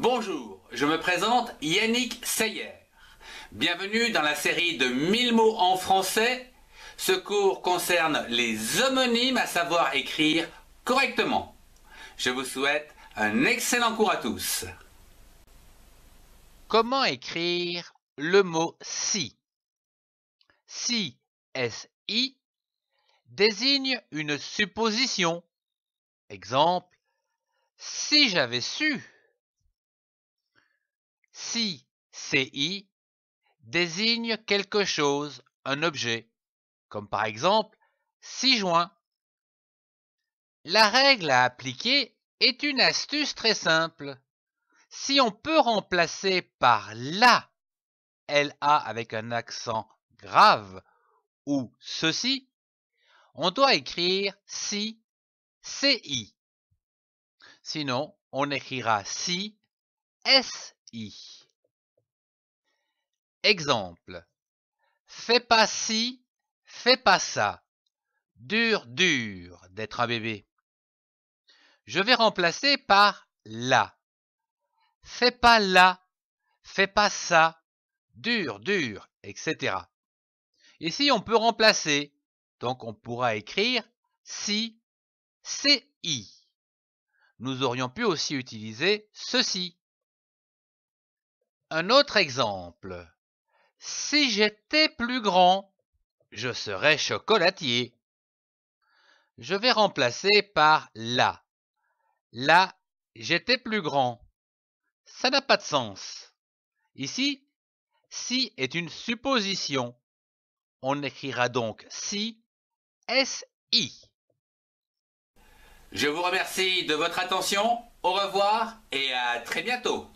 Bonjour, je me présente Yannick Seyer. Bienvenue dans la série de 1000 mots en français. Ce cours concerne les homonymes à savoir écrire correctement. Je vous souhaite un excellent cours à tous. Comment écrire le mot si Si, S-I, désigne une supposition. Exemple, si j'avais su. Si CI désigne quelque chose, un objet, comme par exemple si joint. La règle à appliquer est une astuce très simple. Si on peut remplacer par LA, LA avec un accent grave, ou ceci, on doit écrire si, CI. Sinon, on écrira si, SI. Exemple. Fais pas ci, fais pas ça. Dur, dur d'être un bébé. Je vais remplacer par là. Fais pas là, fais pas ça. Dur, dur, etc. Ici, on peut remplacer. Donc, on pourra écrire si, ci. Nous aurions pu aussi utiliser ceci. Un autre exemple. Si j'étais plus grand, je serais chocolatier. Je vais remplacer par là. Là, j'étais plus grand. Ça n'a pas de sens. Ici, si est une supposition. On écrira donc si, si. Je vous remercie de votre attention. Au revoir et à très bientôt.